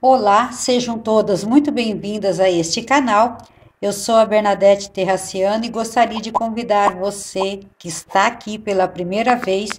Olá, sejam todas muito bem-vindas a este canal. Eu sou a Bernadette Terraciano e gostaria de convidar você que está aqui pela primeira vez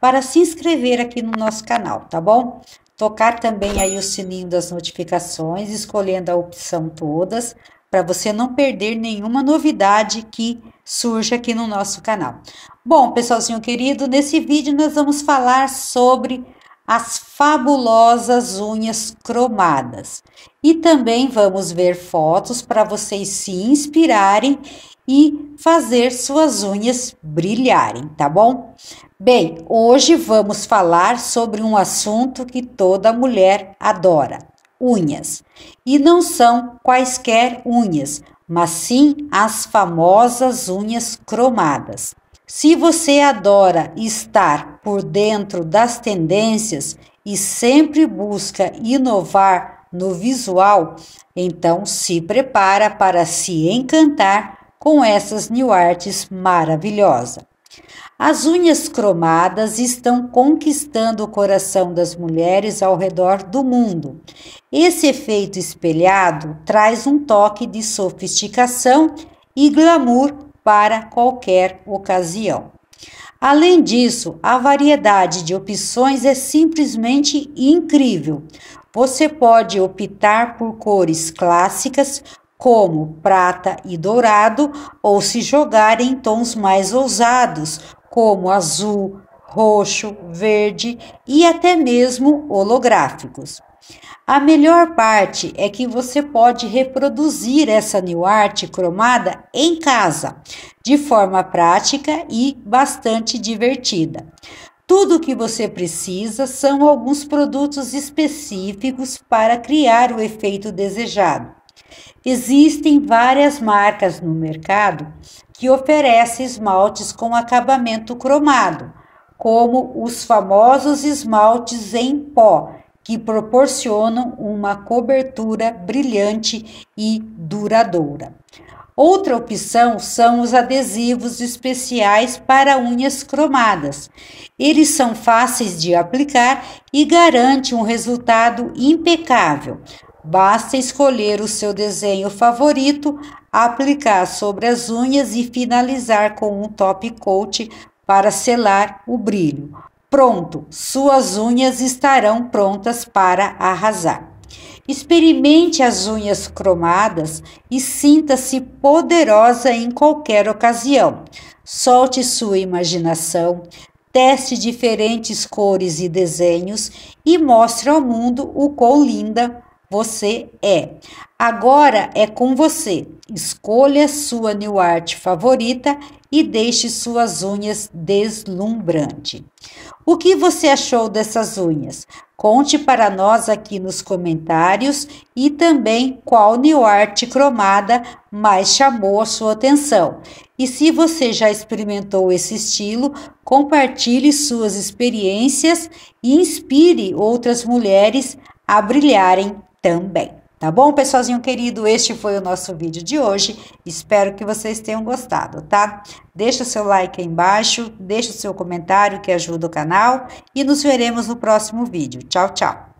para se inscrever aqui no nosso canal, tá bom? Tocar também aí o sininho das notificações, escolhendo a opção todas, para você não perder nenhuma novidade que surge aqui no nosso canal. Bom, pessoalzinho querido, nesse vídeo nós vamos falar sobre as fabulosas unhas cromadas. E também vamos ver fotos para vocês se inspirarem e fazer suas unhas brilharem, tá bom? Bem, hoje vamos falar sobre um assunto que toda mulher adora: unhas. E não são quaisquer unhas, mas sim as famosas unhas cromadas. Se você adora estar por dentro das tendências e sempre busca inovar no visual, então se prepara para se encantar com essas new arts maravilhosa. As unhas cromadas estão conquistando o coração das mulheres ao redor do mundo. Esse efeito espelhado traz um toque de sofisticação e glamour para qualquer ocasião. Além disso, a variedade de opções é simplesmente incrível. Você pode optar por cores clássicas, como prata e dourado, ou se jogar em tons mais ousados, como azul, roxo, verde e até mesmo holográficos. A melhor parte é que você pode reproduzir essa new art cromada em casa, de forma prática e bastante divertida. Tudo o que você precisa são alguns produtos específicos para criar o efeito desejado. Existem várias marcas no mercado que oferecem esmaltes com acabamento cromado, como os famosos esmaltes em pó, que proporcionam uma cobertura brilhante e duradoura. Outra opção são os adesivos especiais para unhas cromadas. Eles são fáceis de aplicar e garantem um resultado impecável. Basta escolher o seu desenho favorito, aplicar sobre as unhas e finalizar com um top coat para selar o brilho. Pronto, suas unhas estarão prontas para arrasar. Experimente as unhas cromadas e sinta-se poderosa em qualquer ocasião. Solte sua imaginação, teste diferentes cores e desenhos e mostre ao mundo o quão linda, você é. Agora é com você. Escolha sua new art favorita e deixe suas unhas deslumbrante. O que você achou dessas unhas? Conte para nós aqui nos comentários e também qual new art cromada mais chamou a sua atenção. E se você já experimentou esse estilo, compartilhe suas experiências e inspire outras mulheres a brilharem também. Tá bom, pessoalzinho querido? Este foi o nosso vídeo de hoje. Espero que vocês tenham gostado, tá? Deixa o seu like aí embaixo, deixa o seu comentário que ajuda o canal e nos veremos no próximo vídeo. Tchau, tchau!